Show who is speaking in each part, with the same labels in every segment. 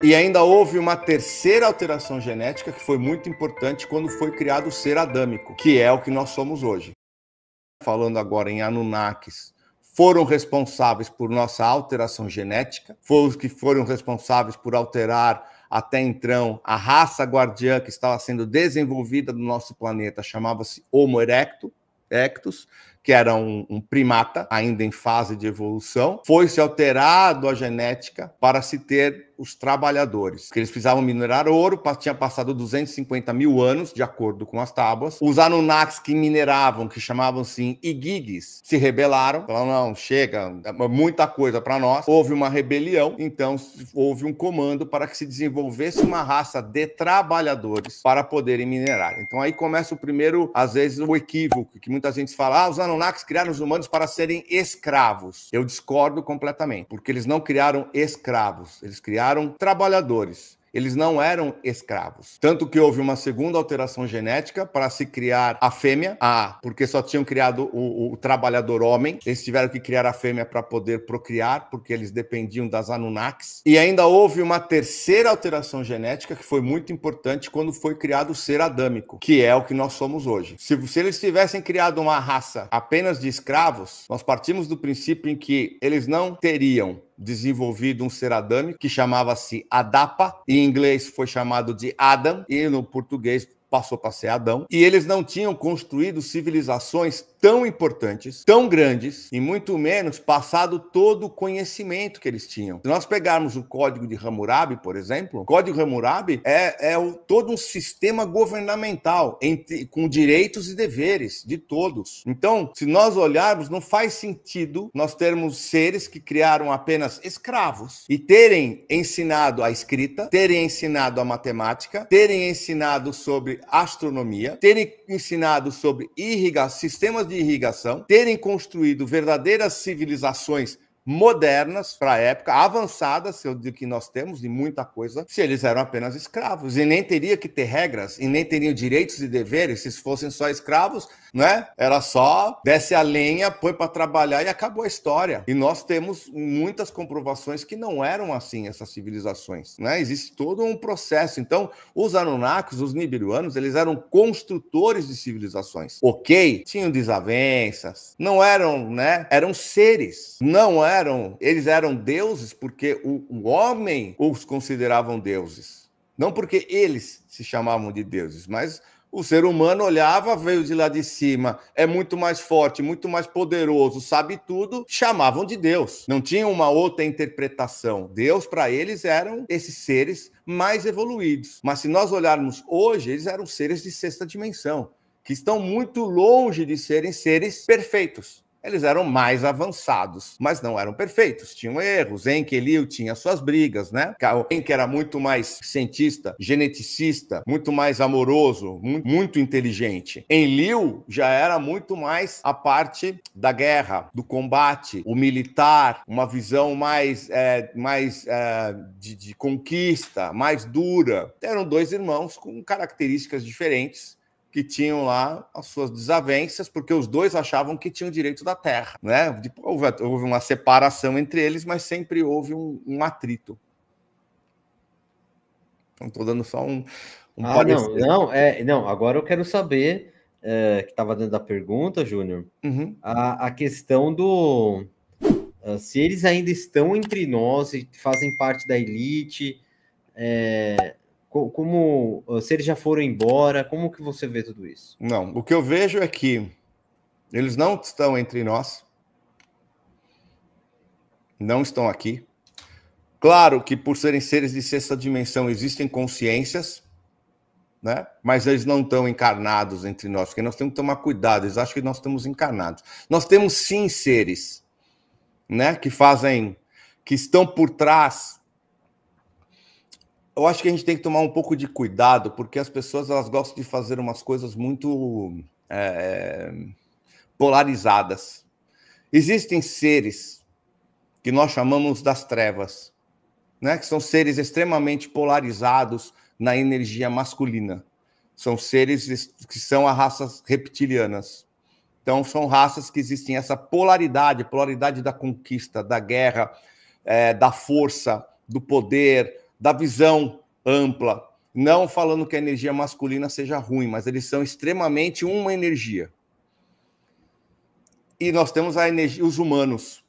Speaker 1: E ainda houve uma terceira alteração genética que foi muito importante quando foi criado o ser adâmico, que é o que nós somos hoje. Falando agora em Anunnakis, foram responsáveis por nossa alteração genética, foram os que foram responsáveis por alterar até então a raça guardiã que estava sendo desenvolvida no nosso planeta, chamava-se Homo erectus, que era um, um primata, ainda em fase de evolução, foi-se alterado a genética para se ter os trabalhadores, que eles precisavam minerar ouro, tinha passado 250 mil anos, de acordo com as tábuas. Os Anunnakis que mineravam, que chamavam-se Igigis, se rebelaram, falaram, não, chega, é muita coisa para nós. Houve uma rebelião, então houve um comando para que se desenvolvesse uma raça de trabalhadores para poderem minerar. Então aí começa o primeiro, às vezes, o equívoco, que muita gente fala, ah, os Anunnakis criaram os humanos para serem escravos. Eu discordo completamente, porque eles não criaram escravos, eles criaram trabalhadores. Eles não eram escravos. Tanto que houve uma segunda alteração genética para se criar a fêmea, a, porque só tinham criado o, o trabalhador homem. Eles tiveram que criar a fêmea para poder procriar, porque eles dependiam das Anunnakis. E ainda houve uma terceira alteração genética que foi muito importante quando foi criado o ser adâmico, que é o que nós somos hoje. Se, se eles tivessem criado uma raça apenas de escravos, nós partimos do princípio em que eles não teriam desenvolvido um ceradame que chamava-se ADAPA, em inglês foi chamado de ADAM, e no português passou para ser Adão, e eles não tinham construído civilizações tão importantes, tão grandes, e muito menos passado todo o conhecimento que eles tinham. Se nós pegarmos o código de Hammurabi, por exemplo, o código Hammurabi é, é o, todo um sistema governamental entre, com direitos e deveres de todos. Então, se nós olharmos, não faz sentido nós termos seres que criaram apenas escravos e terem ensinado a escrita, terem ensinado a matemática, terem ensinado sobre astronomia, terem ensinado sobre irriga sistemas de irrigação, terem construído verdadeiras civilizações modernas para a época, avançadas do que nós temos e muita coisa, se eles eram apenas escravos e nem teria que ter regras e nem teriam direitos e deveres se fossem só escravos, né? Era só desce a lenha, põe para trabalhar e acabou a história. E nós temos muitas comprovações que não eram assim essas civilizações, né? Existe todo um processo. Então, os Anunnakis, os Nibiruanos, eles eram construtores de civilizações. OK? Tinham desavenças, não eram, né? Eram seres, não eram eram, eles eram deuses porque o, o homem os consideravam deuses. Não porque eles se chamavam de deuses, mas o ser humano olhava, veio de lá de cima, é muito mais forte, muito mais poderoso, sabe tudo, chamavam de Deus. Não tinha uma outra interpretação. Deus para eles eram esses seres mais evoluídos. Mas se nós olharmos hoje, eles eram seres de sexta dimensão, que estão muito longe de serem seres perfeitos eles eram mais avançados, mas não eram perfeitos, tinham erros. Em que Enkelil tinha suas brigas, né? Em que era muito mais cientista, geneticista, muito mais amoroso, muito inteligente. Em Liu já era muito mais a parte da guerra, do combate, o militar, uma visão mais, é, mais é, de, de conquista, mais dura. Eram dois irmãos com características diferentes, que tinham lá as suas desavenças, porque os dois achavam que tinham direito da terra. Né? Houve, houve uma separação entre eles, mas sempre houve um, um atrito. Então, estou dando só um. um ah, não, não, é, não, agora eu quero saber, é, que estava dentro da pergunta, Júnior, uhum. a, a questão do. Ah, se eles ainda estão entre nós e fazem parte da elite, é, como ah, se eles já foram embora, como que você vê tudo isso? Não, o que eu vejo é que eles não estão entre nós, não estão aqui. Claro que por serem seres de sexta dimensão existem consciências, né? Mas eles não estão encarnados entre nós, porque nós temos que tomar cuidado. Eles acham que nós estamos encarnados. Nós temos sim seres, né? Que fazem, que estão por trás eu acho que a gente tem que tomar um pouco de cuidado, porque as pessoas elas gostam de fazer umas coisas muito é, é polarizadas. Existem seres que nós chamamos das trevas, né? que são seres extremamente polarizados na energia masculina. São seres que são as raças reptilianas. Então, são raças que existem essa polaridade polaridade da conquista, da guerra, é, da força, do poder, da visão ampla. Não falando que a energia masculina seja ruim, mas eles são extremamente uma energia. E nós temos a energia, os humanos,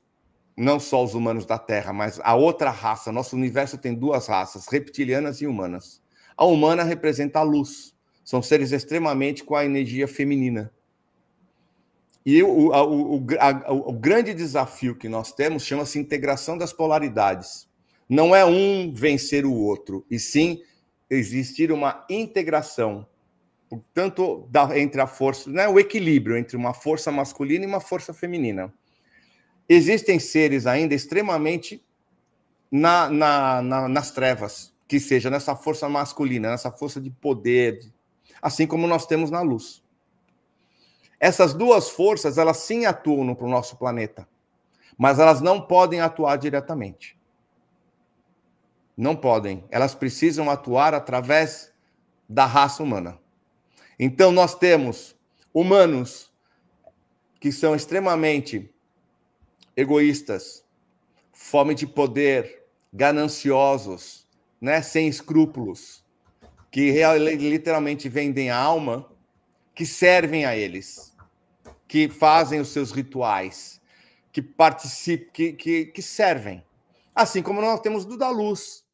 Speaker 1: não só os humanos da Terra, mas a outra raça. Nosso universo tem duas raças, reptilianas e humanas. A humana representa a luz. São seres extremamente com a energia feminina. E o, o, o, a, o grande desafio que nós temos chama-se integração das polaridades. Não é um vencer o outro, e sim existir uma integração, portanto, da, entre a força, né, o equilíbrio entre uma força masculina e uma força feminina. Existem seres ainda extremamente na, na, na, nas trevas, que seja nessa força masculina, nessa força de poder, assim como nós temos na luz. Essas duas forças, elas sim atuam para o nosso planeta, mas elas não podem atuar diretamente. Não podem. Elas precisam atuar através da raça humana. Então, nós temos humanos que são extremamente egoístas, fome de poder, gananciosos, né, sem escrúpulos, que literalmente vendem a alma, que servem a eles, que fazem os seus rituais, que participam, que, que, que servem. Assim como nós temos do da luz,